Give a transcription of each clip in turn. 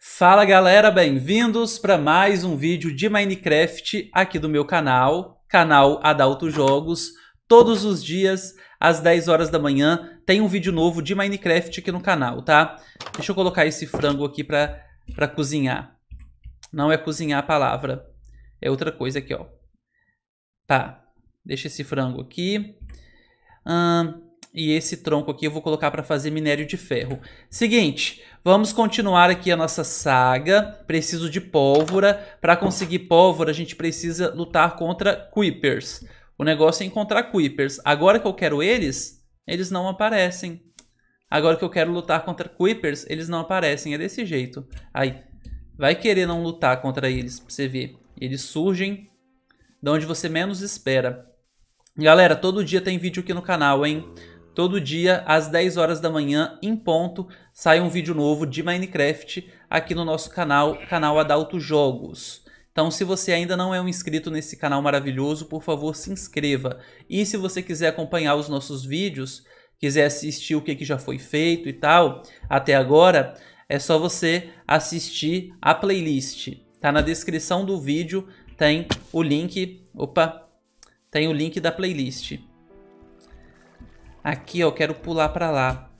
Fala galera, bem-vindos para mais um vídeo de Minecraft aqui do meu canal, canal Adalto Jogos. Todos os dias, às 10 horas da manhã, tem um vídeo novo de Minecraft aqui no canal, tá? Deixa eu colocar esse frango aqui para cozinhar. Não é cozinhar a palavra, é outra coisa aqui, ó. Tá, deixa esse frango aqui. Hum, e esse tronco aqui eu vou colocar para fazer minério de ferro. Seguinte, vamos continuar aqui a nossa saga. Preciso de pólvora. Para conseguir pólvora, a gente precisa lutar contra Creepers. O negócio é encontrar Creepers. Agora que eu quero eles, eles não aparecem. Agora que eu quero lutar contra Creepers, eles não aparecem. É desse jeito. Aí, vai querer não lutar contra eles, pra você ver. Eles surgem de onde você menos espera. Galera, todo dia tem vídeo aqui no canal, hein? Todo dia, às 10 horas da manhã, em ponto, sai um vídeo novo de Minecraft aqui no nosso canal, canal Adalto Jogos. Então, se você ainda não é um inscrito nesse canal maravilhoso, por favor, se inscreva. E se você quiser acompanhar os nossos vídeos, quiser assistir o que, que já foi feito e tal, até agora, é só você assistir a playlist. Tá na descrição do vídeo, tem o link, opa, tem o link da playlist. Aqui ó, eu quero pular para lá.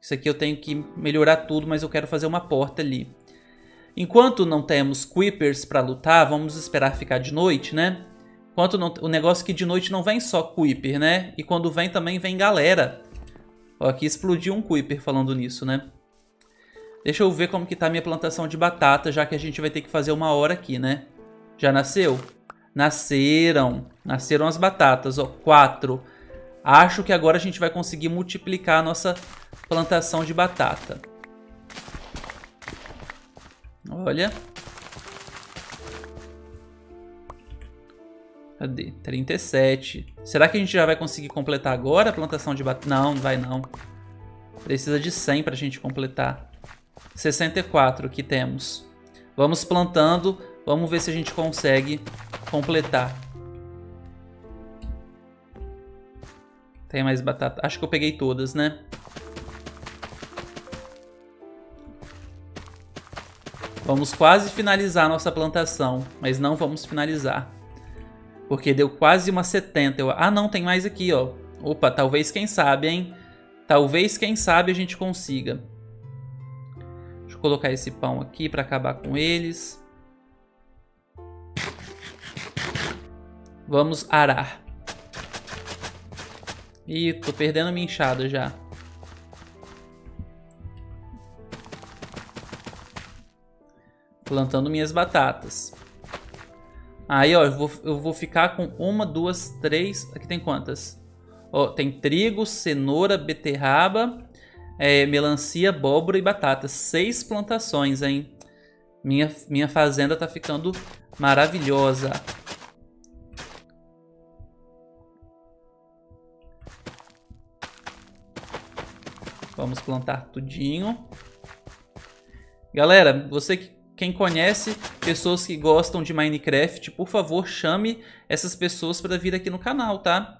Isso aqui eu tenho que melhorar tudo, mas eu quero fazer uma porta ali. Enquanto não temos Creepers para lutar, vamos esperar ficar de noite, né? Enquanto não, o negócio é que de noite não vem só Creeper, né? E quando vem também vem galera. Ó, aqui explodiu um Creeper falando nisso, né? Deixa eu ver como que tá a minha plantação de batata, já que a gente vai ter que fazer uma hora aqui, né? Já nasceu? Nasceram. Nasceram as batatas, ó. Quatro. Acho que agora a gente vai conseguir multiplicar a nossa plantação de batata. Olha. Cadê? 37. Será que a gente já vai conseguir completar agora a plantação de batata? Não, não vai não. Precisa de 100 para a gente completar. 64 que temos. Vamos plantando. Vamos ver se a gente consegue completar. Tem mais batata. Acho que eu peguei todas, né? Vamos quase finalizar nossa plantação, mas não vamos finalizar. Porque deu quase uma 70. Eu... Ah, não, tem mais aqui, ó. Opa, talvez quem sabe, hein? Talvez quem sabe a gente consiga. Deixa eu colocar esse pão aqui para acabar com eles. Vamos arar. Ih, tô perdendo minha inchada já. Plantando minhas batatas. Aí, ó, eu vou, eu vou ficar com uma, duas, três... Aqui tem quantas? Ó, tem trigo, cenoura, beterraba, é, melancia, abóbora e batata. Seis plantações, hein? Minha, minha fazenda tá ficando maravilhosa. Vamos plantar tudinho. Galera, você que quem conhece pessoas que gostam de Minecraft, por favor, chame essas pessoas para vir aqui no canal, tá?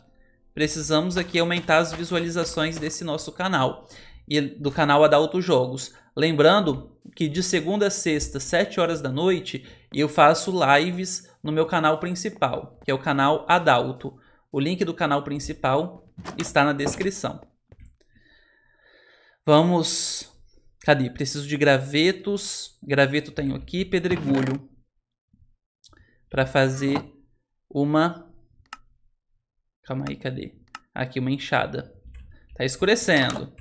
Precisamos aqui aumentar as visualizações desse nosso canal e do canal Adalto Jogos. Lembrando que de segunda a sexta, 7 horas da noite, eu faço lives no meu canal principal, que é o canal Adalto. O link do canal principal está na descrição. Vamos. Cadê? Preciso de gravetos. Graveto tenho aqui. Pedregulho. Para fazer uma. Calma aí, cadê? Aqui, uma enxada. Tá escurecendo.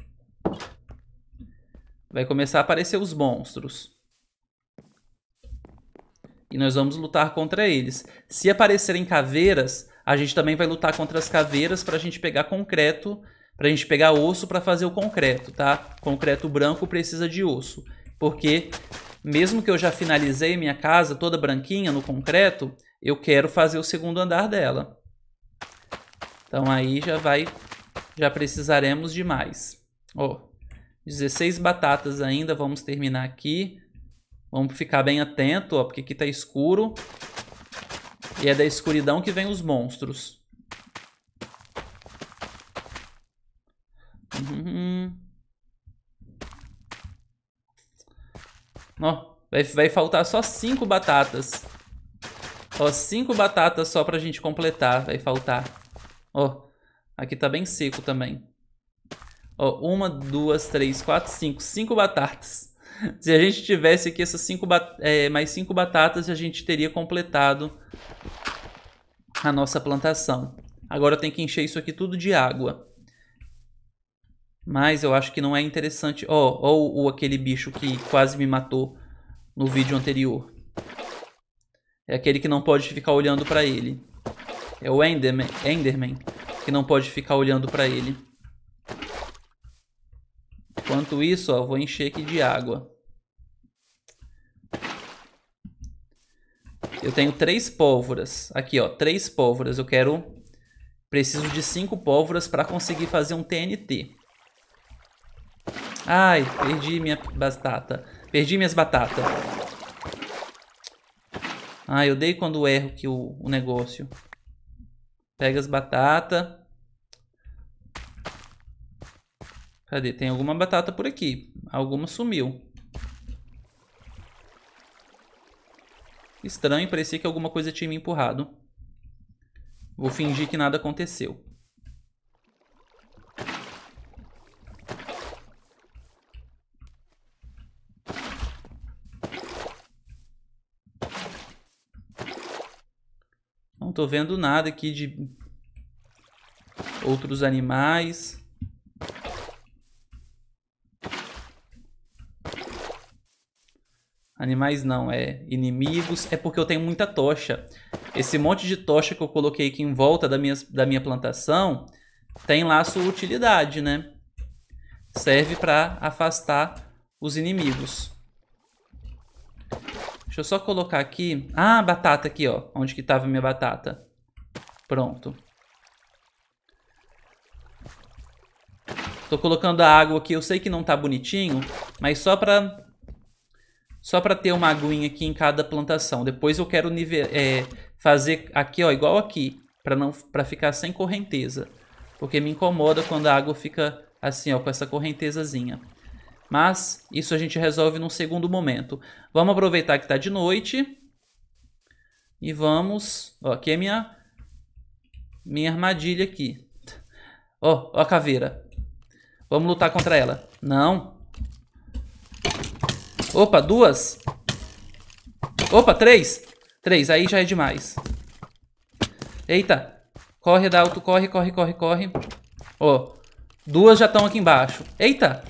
Vai começar a aparecer os monstros. E nós vamos lutar contra eles. Se aparecerem caveiras, a gente também vai lutar contra as caveiras para a gente pegar concreto para a gente pegar osso para fazer o concreto, tá? Concreto branco precisa de osso, porque mesmo que eu já finalizei minha casa toda branquinha no concreto, eu quero fazer o segundo andar dela. Então aí já vai, já precisaremos de mais. Ó, 16 batatas ainda, vamos terminar aqui. Vamos ficar bem atento, ó, porque aqui tá escuro. E é da escuridão que vem os monstros. Ó, vai, vai faltar só cinco batatas. Ó, cinco batatas só pra gente completar. Vai faltar. Ó, aqui tá bem seco também. Ó, uma, duas, três, quatro, cinco. Cinco batatas. Se a gente tivesse aqui essas cinco é, mais cinco batatas, a gente teria completado a nossa plantação. Agora tem que encher isso aqui tudo de água. Mas eu acho que não é interessante. Ó, oh, ou oh, aquele bicho que quase me matou no vídeo anterior. É aquele que não pode ficar olhando pra ele. É o Enderman, Enderman que não pode ficar olhando pra ele. Enquanto isso, ó, vou encher aqui de água. Eu tenho três pólvoras. Aqui, ó, três pólvoras. Eu quero... Preciso de cinco pólvoras para conseguir fazer um TNT. Ai, perdi minha batata. Perdi minhas batatas. Ai, eu dei quando erro que o, o negócio. Pega as batatas. Cadê? Tem alguma batata por aqui. Alguma sumiu. Estranho, parecia que alguma coisa tinha me empurrado. Vou fingir que nada aconteceu. Não tô vendo nada aqui de outros animais. Animais não, é inimigos. É porque eu tenho muita tocha. Esse monte de tocha que eu coloquei aqui em volta da minha, da minha plantação tem lá sua utilidade, né? Serve para afastar os inimigos. Deixa eu só colocar aqui. Ah, a batata aqui, ó. Onde que tava minha batata. Pronto. Tô colocando a água aqui. Eu sei que não tá bonitinho, mas só pra... Só pra ter uma aguinha aqui em cada plantação. Depois eu quero nive é, fazer aqui, ó, igual aqui. Pra, não, pra ficar sem correnteza. Porque me incomoda quando a água fica assim, ó, com essa correntezazinha. Mas isso a gente resolve num segundo momento. Vamos aproveitar que está de noite. E vamos... Ó, aqui é minha, minha armadilha aqui. Ó, ó a caveira. Vamos lutar contra ela. Não. Opa, duas. Opa, três. Três, aí já é demais. Eita. Corre, Dalto. Corre, corre, corre, corre. Ó. Duas já estão aqui embaixo. Eita.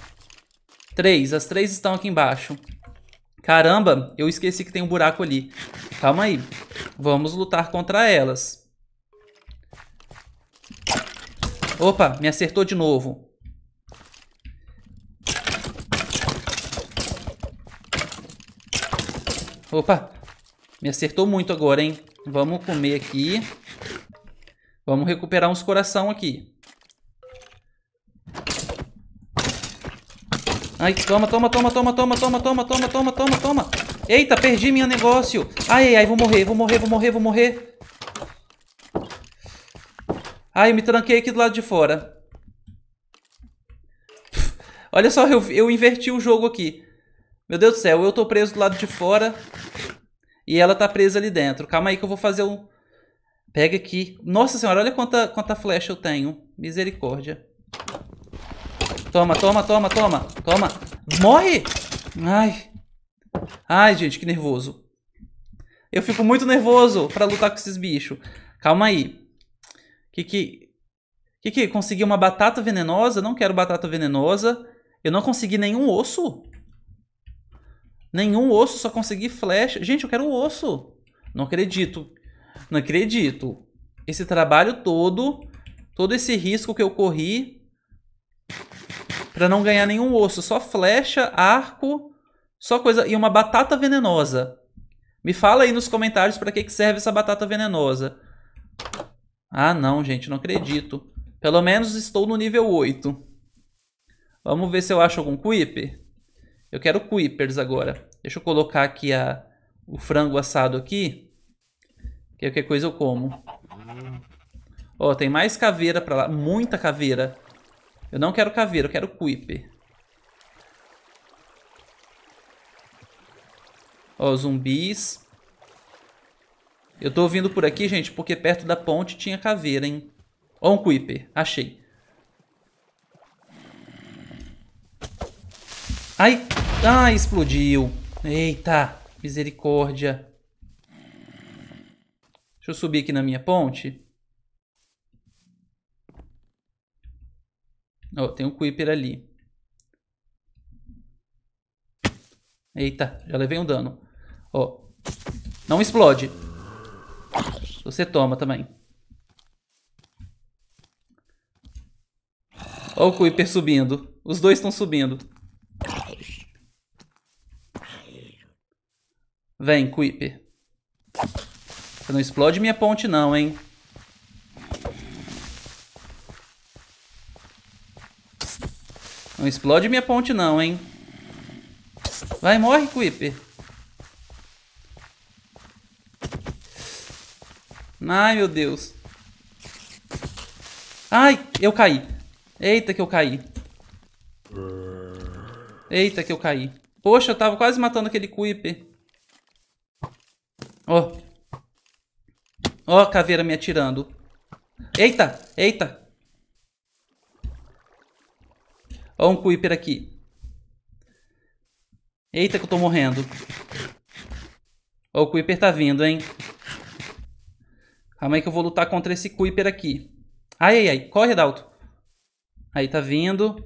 Três. As três estão aqui embaixo. Caramba, eu esqueci que tem um buraco ali. Calma aí. Vamos lutar contra elas. Opa, me acertou de novo. Opa, me acertou muito agora, hein? Vamos comer aqui. Vamos recuperar uns coração aqui. Ai, toma, toma, toma, toma, toma, toma, toma, toma, toma, toma, toma. Eita, perdi meu negócio. Ai, ai, ai, vou morrer, vou morrer, vou morrer, vou morrer. Ai, eu me tranquei aqui do lado de fora. Olha só, eu, eu inverti o jogo aqui. Meu Deus do céu, eu tô preso do lado de fora. E ela tá presa ali dentro. Calma aí que eu vou fazer um... Pega aqui. Nossa senhora, olha quanta, quanta flecha eu tenho. Misericórdia. Toma, toma, toma, toma. Toma. Morre! Ai. Ai, gente, que nervoso. Eu fico muito nervoso pra lutar com esses bichos. Calma aí. Que que... Que que? Consegui uma batata venenosa? Não quero batata venenosa. Eu não consegui nenhum osso. Nenhum osso, só consegui flecha. Gente, eu quero um osso. Não acredito. Não acredito. Esse trabalho todo, todo esse risco que eu corri para não ganhar nenhum osso, só flecha, arco, só coisa e uma batata venenosa. Me fala aí nos comentários para que que serve essa batata venenosa. Ah, não, gente, não acredito. Pelo menos estou no nível 8. Vamos ver se eu acho algum Creeper. Eu quero Creepers agora. Deixa eu colocar aqui a, o frango assado aqui. Que qualquer é coisa eu como. Ó, oh, tem mais caveira pra lá. Muita caveira. Eu não quero caveira, eu quero quipe. Ó, zumbis. Eu tô vindo por aqui, gente, porque perto da ponte tinha caveira, hein? Ó, um quipe. Achei. Ai! Ai, explodiu. Eita, misericórdia. Deixa eu subir aqui na minha ponte. Oh, tem um Creeper ali. Eita, já levei um dano. Ó, oh, não explode. Você toma também. Ó o Creeper subindo. Os dois estão subindo. Vem, Creeper. Você não explode minha ponte não, hein? Não explode minha ponte não, hein? Vai, morre, Creeper. Ai, meu Deus. Ai, eu caí. Eita que eu caí. Eita que eu caí. Poxa, eu tava quase matando aquele Creeper. Ó. Ó caveira me atirando. Eita, eita. Ó um Creeper aqui. Eita que eu tô morrendo. Ó, o Creeper tá vindo, hein? Calma aí que eu vou lutar contra esse Creeper aqui. Ai, ai, ai. Corre, Dalto. Aí, tá vindo.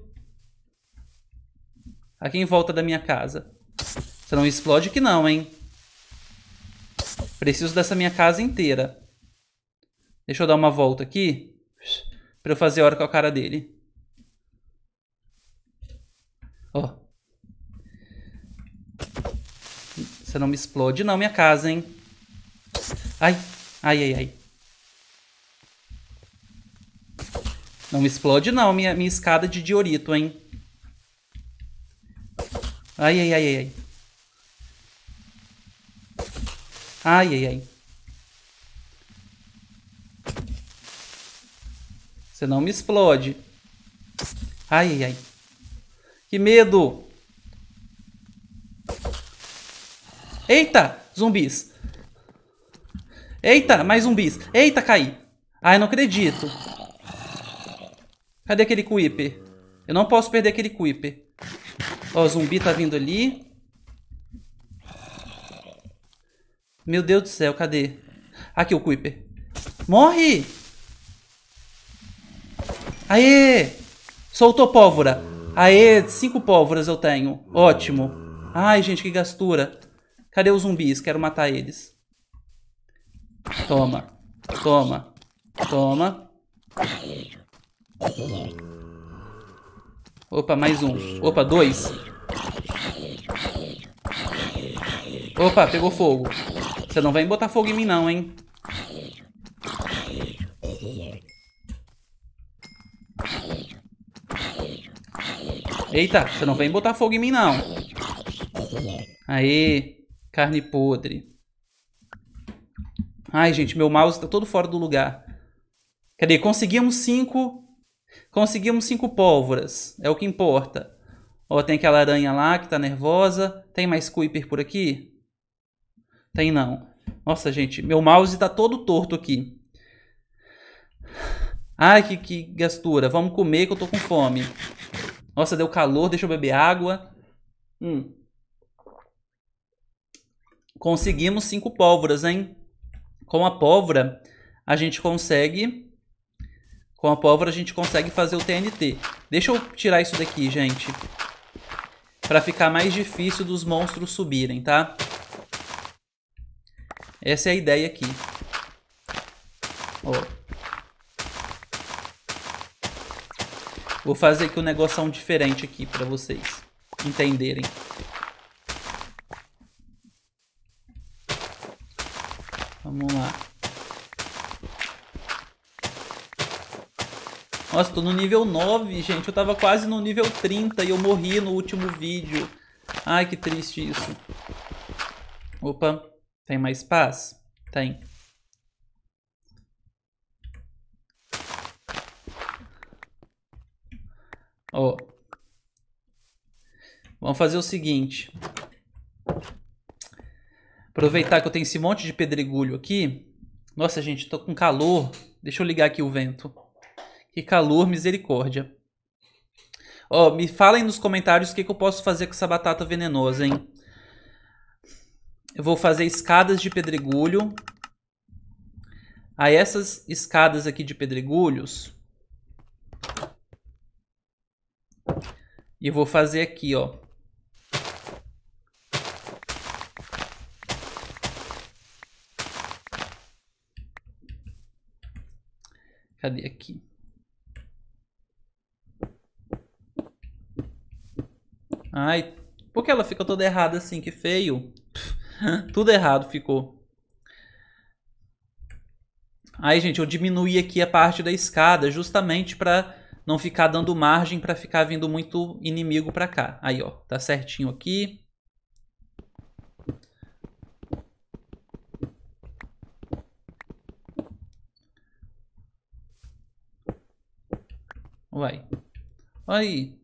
Tá aqui em volta da minha casa. Você não explode que não, hein? Preciso dessa minha casa inteira. Deixa eu dar uma volta aqui. Pra eu fazer hora com a cara dele. Ó. Você não me explode não, minha casa, hein? Ai, ai, ai, ai. Não me explode não, minha, minha escada de diorito, hein? Ai, ai, ai, ai, ai. Ai, ai, Você não me explode. Ai, ai, ai. Que medo! Eita, zumbis! Eita, mais zumbis! Eita, caí! Ai, não acredito! Cadê aquele Creeper? Eu não posso perder aquele Creeper. Ó, zumbi tá vindo ali. Meu Deus do céu, cadê? Aqui o Creeper. Morre! Aê! Soltou pólvora. Aê, cinco pólvoras eu tenho. Ótimo. Ai, gente, que gastura. Cadê os zumbis? Quero matar eles. Toma. Toma. Toma. Opa, mais um. Opa, dois. Opa, pegou fogo. Você não vem botar fogo em mim não, hein? Eita, você não vem botar fogo em mim, não. Aí, carne podre. Ai, gente, meu mouse tá todo fora do lugar. Cadê? Conseguimos cinco... Conseguimos cinco pólvoras. É o que importa. Ó, tem aquela aranha lá que tá nervosa. Tem mais Kuiper por aqui? Tem não. Nossa, gente, meu mouse tá todo torto aqui. Ai, que, que gastura. Vamos comer que eu tô com fome. Nossa, deu calor, deixa eu beber água. Hum. Conseguimos cinco pólvoras, hein? Com a pólvora, a gente consegue... Com a pólvora, a gente consegue fazer o TNT. Deixa eu tirar isso daqui, gente. Pra ficar mais difícil dos monstros subirem, tá? Essa é a ideia aqui. Ó. Vou fazer aqui um negoção diferente aqui pra vocês entenderem. Vamos lá. Nossa, tô no nível 9, gente. Eu tava quase no nível 30 e eu morri no último vídeo. Ai, que triste isso. Opa, tem mais paz? Tem. Ó. Vamos fazer o seguinte. Aproveitar que eu tenho esse monte de pedregulho aqui. Nossa, gente, tô com calor. Deixa eu ligar aqui o vento. Que calor, misericórdia. Ó, me falem nos comentários o que, que eu posso fazer com essa batata venenosa, hein? Eu vou fazer escadas de pedregulho. Aí essas escadas aqui de pedregulhos, E eu vou fazer aqui, ó. Cadê aqui? Ai, por que ela fica toda errada assim? Que feio. Tudo errado ficou. Aí, gente, eu diminuí aqui a parte da escada justamente para não ficar dando margem para ficar vindo muito inimigo para cá. Aí, ó, tá certinho aqui. Vai. Aí.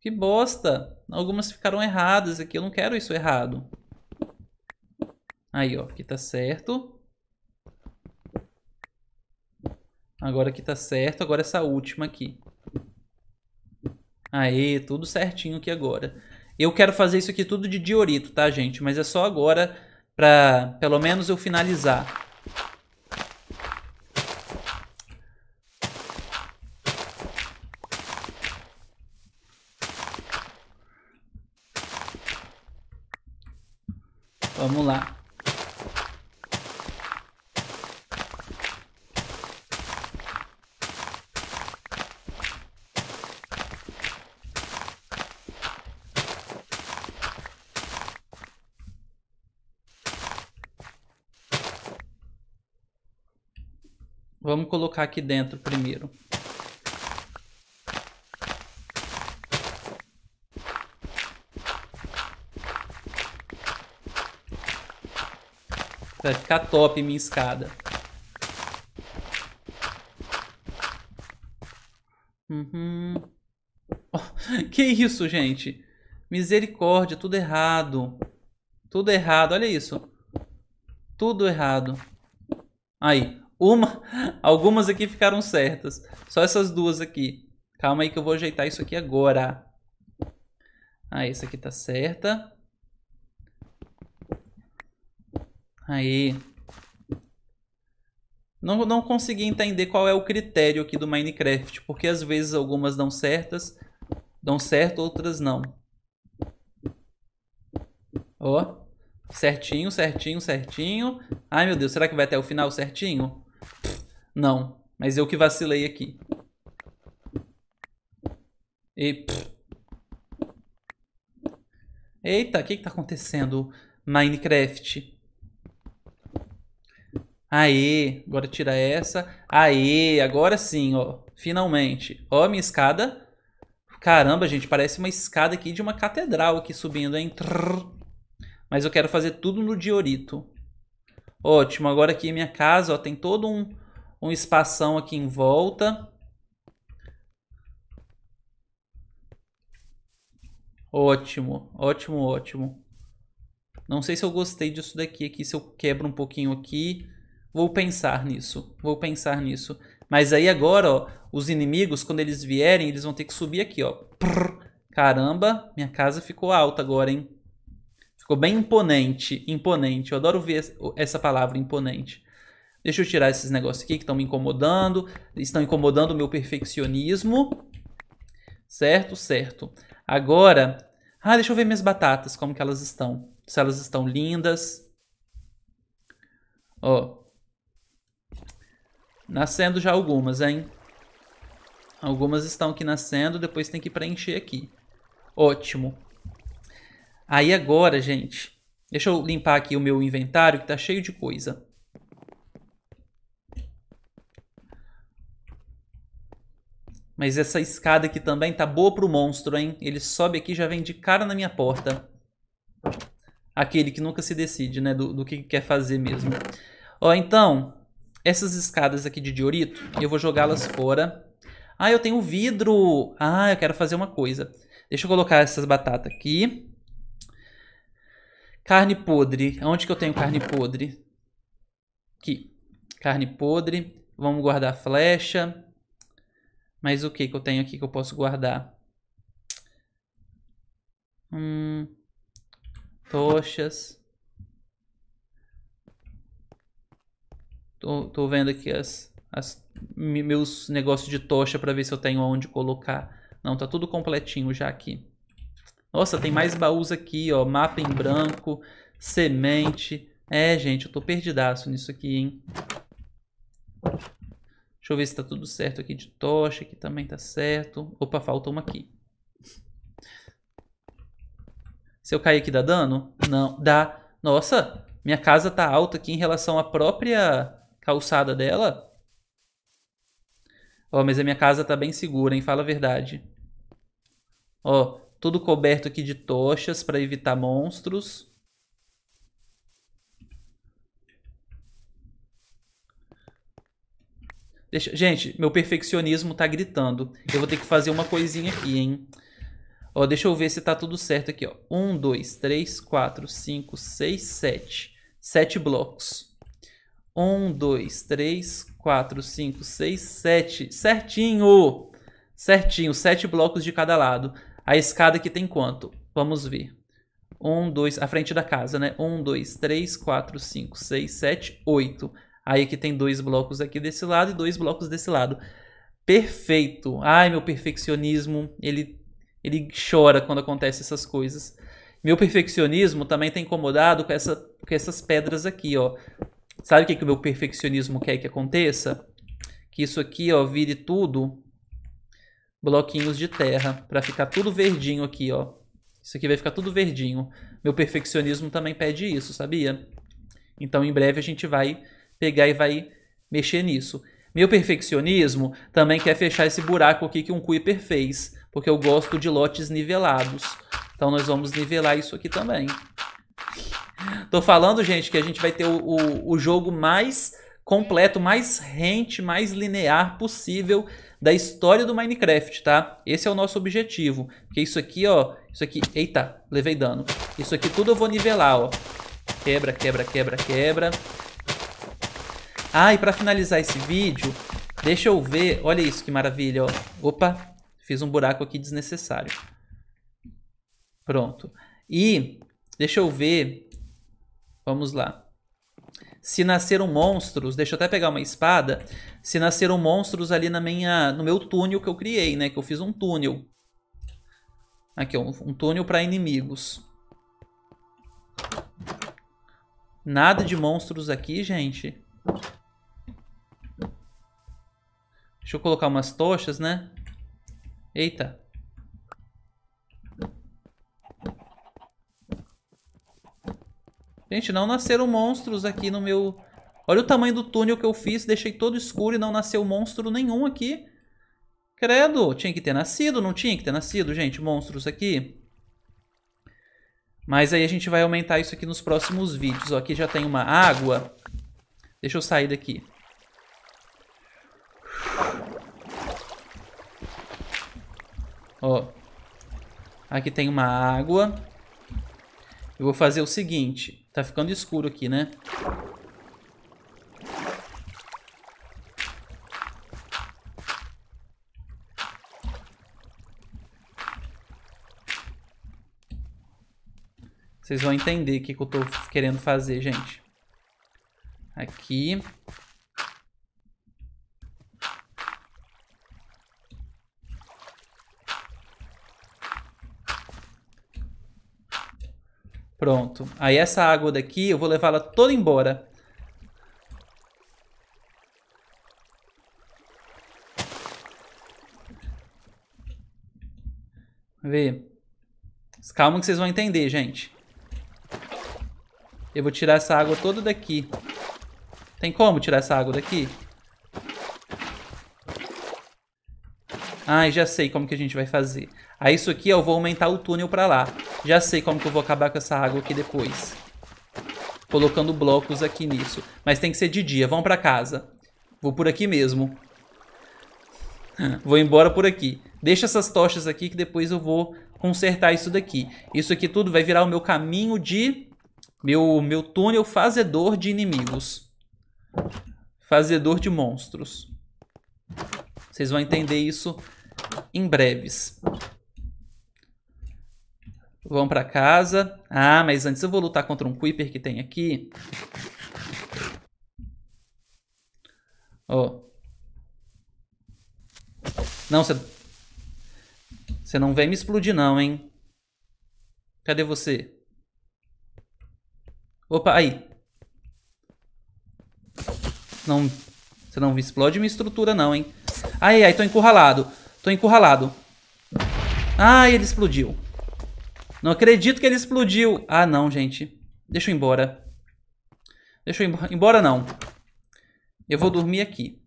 Que bosta. Algumas ficaram erradas aqui. Eu não quero isso errado. Aí, ó. Aqui tá certo. Agora aqui tá certo. Agora essa última aqui. Aê, tudo certinho aqui agora. Eu quero fazer isso aqui tudo de diorito, tá, gente? Mas é só agora pra, pelo menos, eu finalizar. Vamos colocar aqui dentro primeiro. Vai ficar top minha escada. Uhum. que isso, gente? Misericórdia, tudo errado. Tudo errado, olha isso. Tudo errado. Aí, uma, Algumas aqui ficaram certas. Só essas duas aqui. Calma aí que eu vou ajeitar isso aqui agora. Ah, essa aqui tá certa. Aí. Não, não consegui entender qual é o critério aqui do Minecraft. Porque às vezes algumas dão certas. Dão certo, outras não. Ó. Certinho, certinho, certinho. Ai, meu Deus, será que vai até o final certinho? Não, mas eu que vacilei aqui. E... Eita, o que, que tá acontecendo? Minecraft. Aê, agora tira essa. Aê, agora sim, ó. Finalmente. Ó minha escada. Caramba, gente, parece uma escada aqui de uma catedral aqui subindo, hein? Trrr. Mas eu quero fazer tudo no diorito. Ótimo, agora aqui é minha casa, ó, tem todo um, um espação aqui em volta. Ótimo, ótimo, ótimo. Não sei se eu gostei disso daqui, aqui, se eu quebro um pouquinho aqui. Vou pensar nisso, vou pensar nisso. Mas aí agora, ó, os inimigos, quando eles vierem, eles vão ter que subir aqui, ó. Prrr. Caramba, minha casa ficou alta agora, hein? Ficou bem imponente, imponente. Eu adoro ver essa palavra, imponente. Deixa eu tirar esses negócios aqui que estão me incomodando, estão incomodando o meu perfeccionismo. Certo? Certo. Agora, ah, deixa eu ver minhas batatas, como que elas estão. Se elas estão lindas. Ó. Nascendo já algumas, hein? Algumas estão aqui nascendo, depois tem que preencher aqui. Ótimo. Aí agora, gente, deixa eu limpar aqui o meu inventário que tá cheio de coisa. Mas essa escada aqui também tá boa pro monstro, hein? Ele sobe aqui e já vem de cara na minha porta. Aquele que nunca se decide, né? Do, do que quer fazer mesmo. Ó, então, essas escadas aqui de diorito, eu vou jogá-las fora. Ah, eu tenho vidro! Ah, eu quero fazer uma coisa. Deixa eu colocar essas batatas aqui. Carne podre. Onde que eu tenho carne podre? Aqui. Carne podre. Vamos guardar a flecha. Mas o que que eu tenho aqui que eu posso guardar? Hum, tochas. Tô, tô vendo aqui as, as meus negócios de tocha para ver se eu tenho onde colocar. Não, tá tudo completinho já aqui. Nossa, tem mais baús aqui, ó. Mapa em branco, semente. É, gente, eu tô perdidaço nisso aqui, hein. Deixa eu ver se está tudo certo aqui de tocha, aqui também está certo. Opa, falta uma aqui. Se eu cair aqui dá dano? Não, dá. Nossa, minha casa tá alta aqui em relação à própria calçada dela. Ó, mas a minha casa tá bem segura, hein? Fala a verdade. Ó, tudo coberto aqui de tochas para evitar monstros. Deixa... Gente, meu perfeccionismo tá gritando. Eu vou ter que fazer uma coisinha aqui, hein? Ó, deixa eu ver se tá tudo certo aqui, ó. Um, dois, três, quatro, cinco, seis, sete. Sete blocos. Um, dois, três, quatro, cinco, seis, sete. Certinho! Certinho, sete blocos de cada lado. A escada aqui tem quanto? Vamos ver. Um, dois, a frente da casa, né? Um, dois, três, quatro, cinco, seis, sete, oito. Aí aqui tem dois blocos aqui desse lado e dois blocos desse lado. Perfeito. Ai, meu perfeccionismo, ele, ele chora quando acontecem essas coisas. Meu perfeccionismo também está incomodado com, essa, com essas pedras aqui, ó. Sabe o que, que o meu perfeccionismo quer que aconteça? Que isso aqui, ó, vire tudo bloquinhos de terra para ficar tudo verdinho aqui, ó. Isso aqui vai ficar tudo verdinho. Meu perfeccionismo também pede isso, sabia? Então em breve a gente vai pegar e vai mexer nisso. Meu perfeccionismo também quer fechar esse buraco aqui que um Kuiper fez, porque eu gosto de lotes nivelados. Então nós vamos nivelar isso aqui também. Tô falando, gente, que a gente vai ter o, o, o jogo mais completo, mais rente, mais linear possível da história do Minecraft, tá? Esse é o nosso objetivo. Porque isso aqui, ó, isso aqui... Eita, levei dano. Isso aqui tudo eu vou nivelar, ó. Quebra, quebra, quebra, quebra. Ah, e para finalizar esse vídeo, deixa eu ver. Olha isso, que maravilha. Ó. Opa, fiz um buraco aqui desnecessário. Pronto. E deixa eu ver. Vamos lá. Se nasceram monstros, deixa eu até pegar uma espada. Se nasceram monstros ali na minha, no meu túnel que eu criei, né? Que eu fiz um túnel. Aqui, ó, um túnel para inimigos. Nada de monstros aqui, gente. Deixa eu colocar umas tochas, né? Eita. Gente, não nasceram monstros aqui no meu... Olha o tamanho do túnel que eu fiz, deixei todo escuro e não nasceu monstro nenhum aqui. Credo, tinha que ter nascido, não tinha que ter nascido, gente, monstros aqui. Mas aí a gente vai aumentar isso aqui nos próximos vídeos. Ó, aqui já tem uma água. Deixa eu sair daqui. Ó. Aqui tem uma água. Eu vou fazer o seguinte. Tá ficando escuro aqui, né? Vocês vão entender o que, que eu tô querendo fazer, gente. Aqui. Pronto. Aí essa água daqui eu vou levá-la toda embora. Vê. Calma que vocês vão entender, gente. Eu vou tirar essa água toda daqui. Tem como tirar essa água daqui? Ai, ah, já sei como que a gente vai fazer. Aí ah, isso aqui eu vou aumentar o túnel pra lá. Já sei como que eu vou acabar com essa água aqui depois. Colocando blocos aqui nisso. Mas tem que ser de dia. Vão pra casa. Vou por aqui mesmo. Vou embora por aqui. Deixa essas tochas aqui que depois eu vou consertar isso daqui. Isso aqui tudo vai virar o meu caminho de... Meu, meu túnel fazedor de inimigos. Fazedor de monstros. Vocês vão entender isso em breves. Vão para casa. Ah, mas antes eu vou lutar contra um Creeper que tem aqui. Ó. Oh. Não, você... Você não vem me explodir não, hein? Cadê você? Opa, aí não, você não explode minha estrutura não, hein? Ai, ai, tô encurralado. Tô encurralado. Ai, ele explodiu. Não acredito que ele explodiu. Ah, não, gente. Deixa eu ir embora. Deixa eu ir embora. Embora não. Eu vou dormir aqui.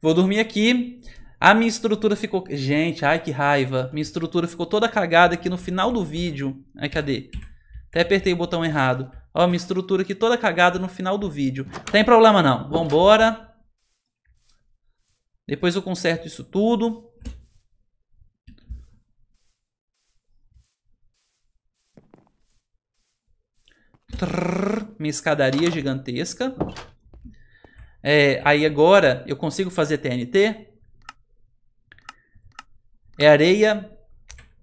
Vou dormir aqui. A minha estrutura ficou... Gente, ai que raiva. Minha estrutura ficou toda cagada aqui no final do vídeo. Ai, cadê? Até apertei o botão errado. Ó, minha estrutura aqui toda cagada no final do vídeo. Tem problema não. Vambora. Depois eu conserto isso tudo. Trrr, minha escadaria gigantesca. É, aí agora eu consigo fazer TNT. É areia.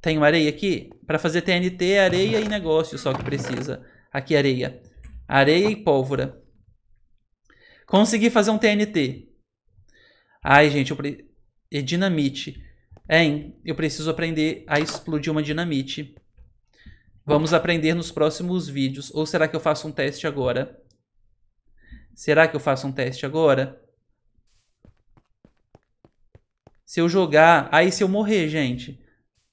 Tem uma areia aqui? Para fazer TNT é areia e negócio só que precisa. Aqui, areia. Areia e pólvora. Consegui fazer um TNT. Ai, gente, eu pre... E é dinamite. É, hein, eu preciso aprender a explodir uma dinamite. Vamos aprender nos próximos vídeos. Ou será que eu faço um teste agora? Será que eu faço um teste agora? Se eu jogar... Aí se eu morrer, gente.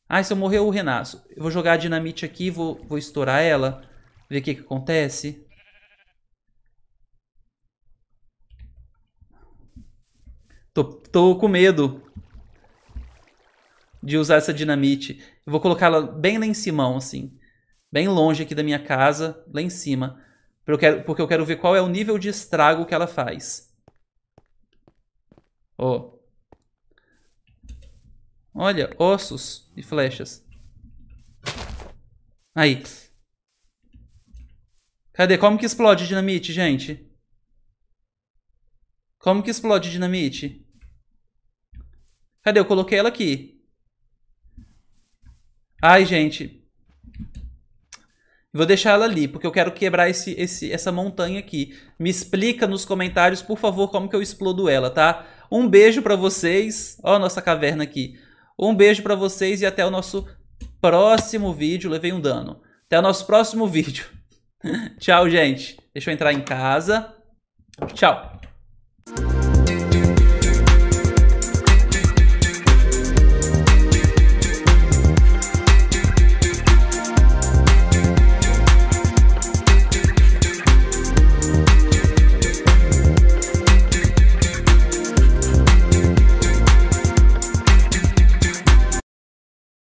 Ah, se eu morrer, eu renasço. Eu vou jogar a dinamite aqui, vou, vou estourar ela. Ver o que, que acontece. Tô, tô com medo de usar essa dinamite. Eu vou colocá-la bem lá em cima, assim. Bem longe aqui da minha casa, lá em cima. Porque eu, quero, porque eu quero ver qual é o nível de estrago que ela faz. Ó. Oh. Olha, ossos e flechas. Aí. Cadê? Como que explode dinamite, gente? Como que explode dinamite? Cadê? Eu coloquei ela aqui. Ai, gente. Vou deixar ela ali, porque eu quero quebrar esse, esse, essa montanha aqui. Me explica nos comentários, por favor, como que eu explodo ela, tá? Um beijo para vocês. Ó a nossa caverna aqui. Um beijo para vocês e até o nosso próximo vídeo. Levei um dano. Até o nosso próximo vídeo. Tchau, gente. Deixa eu entrar em casa. Tchau.